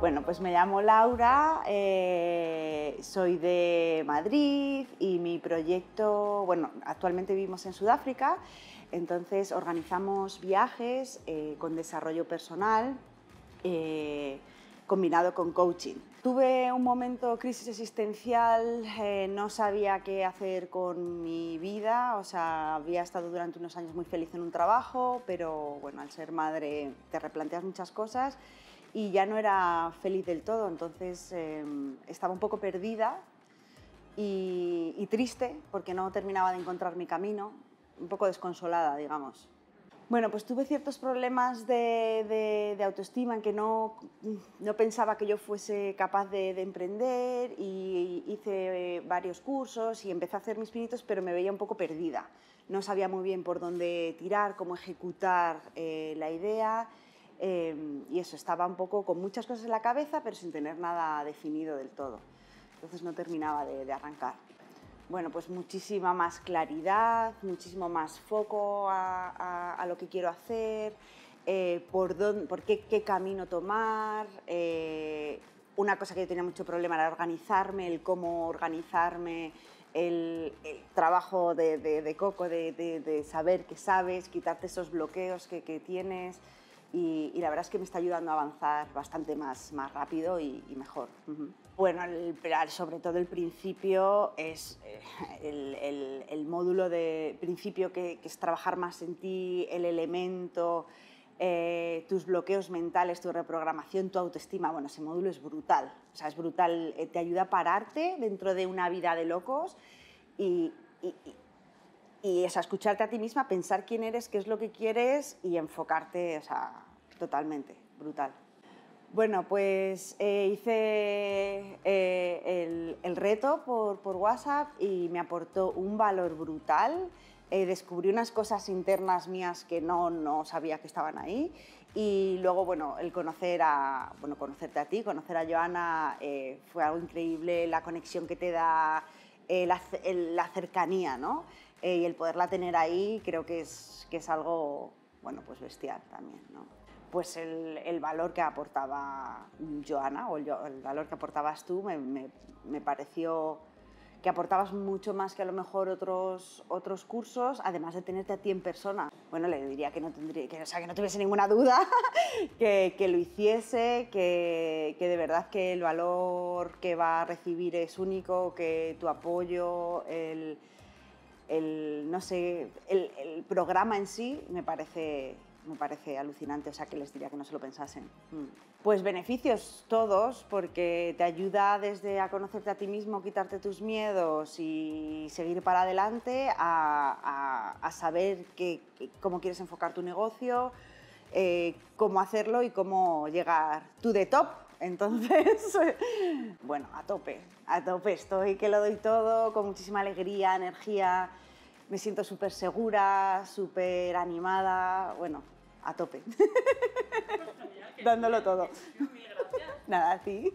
Bueno, pues me llamo Laura, eh, soy de Madrid y mi proyecto, bueno, actualmente vivimos en Sudáfrica, entonces organizamos viajes eh, con desarrollo personal eh, combinado con coaching. Tuve un momento crisis existencial, no sabía qué hacer con mi vida, o sea, había estado durante unos años muy feliz en un trabajo, pero bueno, al ser madre te replanteas muchas cosas y ya no era feliz del todo, entonces em, estaba un poco perdida y, triste porque no terminaba de encontrar mi camino, un poco desconsolada, digamos. Bueno, pues tuve ciertos problemas de, autoestima en que no, pensaba que yo fuese capaz de, emprender y hice varios cursos y empecé a hacer mis pinitos, pero me veía un poco perdida. No sabía muy bien por dónde tirar, cómo ejecutar eh, la idea Em, y eso, estaba un poco con muchas cosas en la cabeza, pero sin tener nada definido del todo. Entonces no terminaba de, arrancar. Bueno, pues muchísima más claridad, muchísimo más foco a, lo que quiero hacer, eh, por, dónde, por qué, qué, camino tomar. Eh, una cosa que yo tenía mucho problema era organizarme, el cómo organizarme, el, trabajo de, coco, de, saber que sabes, quitarte esos bloqueos que tienes. Y, la verdad es que me está ayudando a avanzar bastante más, más rápido y, mejor. Bueno, el, sobre todo el principio es eh, el, módulo de principio que, es trabajar más en ti, el elemento, eh, tus bloqueos mentales, tu reprogramación, tu autoestima. Bueno, ese módulo es brutal, o sea, es brutal, eh, te ayuda a pararte dentro de una vida de locos y, y es escucharte a ti misma, pensar quién eres, qué es lo que quieres y enfocarte, o totalmente, brutal. Bueno, pues eh, hice eh, el, reto por, WhatsApp y me aportó un valor brutal. Eh, descubrí unas cosas internas mías que no, no sabía que estaban ahí. Y luego, bueno, el conocer a, bueno, conocerte a ti, conocer a Joana, fue algo increíble, la conexión que te da, eh, la, cercanía, ¿no? Eh, y el poderla tener ahí creo que es, que es algo, bueno, pues bestial también, ¿no? Pues el, valor que aportaba Joana, o el, valor que aportabas tú, me pareció que aportabas mucho más que a lo mejor otros, otros cursos, además de tenerte a ti en persona. Bueno, le diría que no, tendría, que, sea, que no tuviese ninguna duda, que, lo hiciese, que, de verdad que el valor que va a recibir es único, que tu apoyo, el, no sé, el, el programa en sí me parece me parece alucinante, o sea que les diría que no se lo pensasen. Mm. Pues beneficios todos, porque te ayuda desde a conocerte a ti mismo, quitarte tus miedos y seguir para adelante, a, saber que, cómo quieres enfocar tu negocio, eh, cómo hacerlo y cómo llegar tú de top. Entonces, bueno, a tope, a tope estoy, que lo doy todo con muchísima alegría, energía me siento súper segura, súper animada, bueno, a tope. Dándolo todo. Nada, sí.